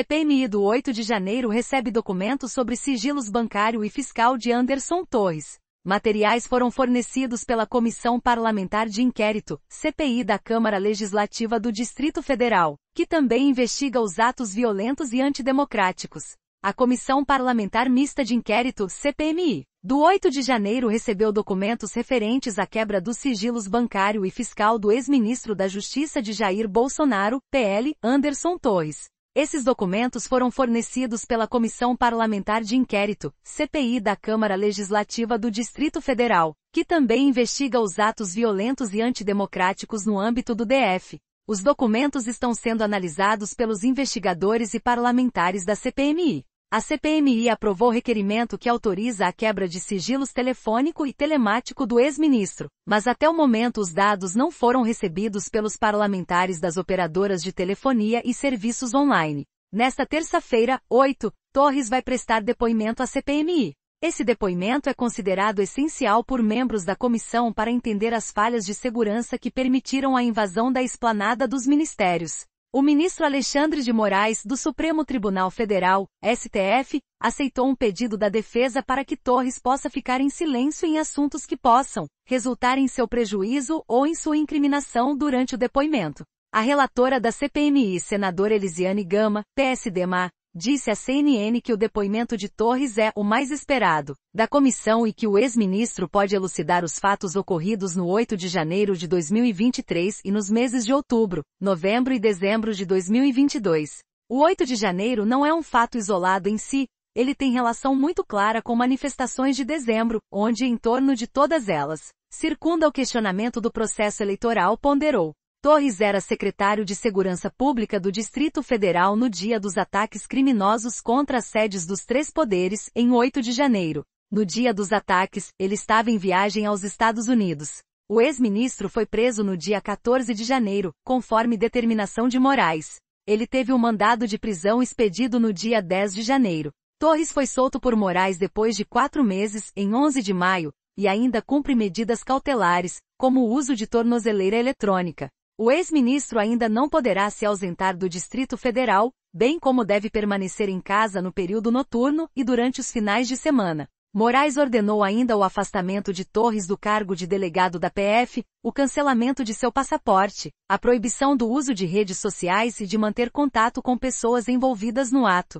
CPMI do 8 de janeiro recebe documentos sobre sigilos bancário e fiscal de Anderson Torres. Materiais foram fornecidos pela Comissão Parlamentar de Inquérito, CPI da Câmara Legislativa do Distrito Federal, que também investiga os atos violentos e antidemocráticos. A Comissão Parlamentar Mista de Inquérito, CPMI, do 8 de janeiro recebeu documentos referentes à quebra dos sigilos bancário e fiscal do ex-ministro da Justiça de Jair Bolsonaro, PL, Anderson Torres. Esses documentos foram fornecidos pela Comissão Parlamentar de Inquérito, CPI da Câmara Legislativa do Distrito Federal, que também investiga os atos violentos e antidemocráticos no âmbito do DF. Os documentos estão sendo analisados pelos investigadores e parlamentares da CPMI. A CPMI aprovou requerimento que autoriza a quebra de sigilos telefônico e telemático do ex-ministro, mas até o momento os dados não foram recebidos pelos parlamentares das operadoras de telefonia e serviços online. Nesta terça-feira, 8, Torres vai prestar depoimento à CPMI. Esse depoimento é considerado essencial por membros da comissão para entender as falhas de segurança que permitiram a invasão da esplanada dos ministérios. O ministro Alexandre de Moraes, do Supremo Tribunal Federal, STF, aceitou um pedido da defesa para que Torres possa ficar em silêncio em assuntos que possam resultar em seu prejuízo ou em sua incriminação durante o depoimento. A relatora da CPMI, senadora Elisiane Gama, PSD-MA, Disse à CNN que o depoimento de Torres é o mais esperado da comissão e que o ex-ministro pode elucidar os fatos ocorridos no 8 de janeiro de 2023 e nos meses de outubro, novembro e dezembro de 2022. O 8 de janeiro não é um fato isolado em si, ele tem relação muito clara com manifestações de dezembro, onde em torno de todas elas circunda o questionamento do processo eleitoral, ponderou. Torres era secretário de Segurança Pública do Distrito Federal no dia dos ataques criminosos contra as sedes dos três poderes, em 8 de janeiro. No dia dos ataques, ele estava em viagem aos Estados Unidos. O ex-ministro foi preso no dia 14 de janeiro, conforme determinação de Moraes. Ele teve um mandado de prisão expedido no dia 10 de janeiro. Torres foi solto por Moraes depois de quatro meses, em 11 de maio, e ainda cumpre medidas cautelares, como o uso de tornozeleira eletrônica. O ex-ministro ainda não poderá se ausentar do Distrito Federal, bem como deve permanecer em casa no período noturno e durante os finais de semana. Moraes ordenou ainda o afastamento de Torres do cargo de delegado da PF, o cancelamento de seu passaporte, a proibição do uso de redes sociais e de manter contato com pessoas envolvidas no ato.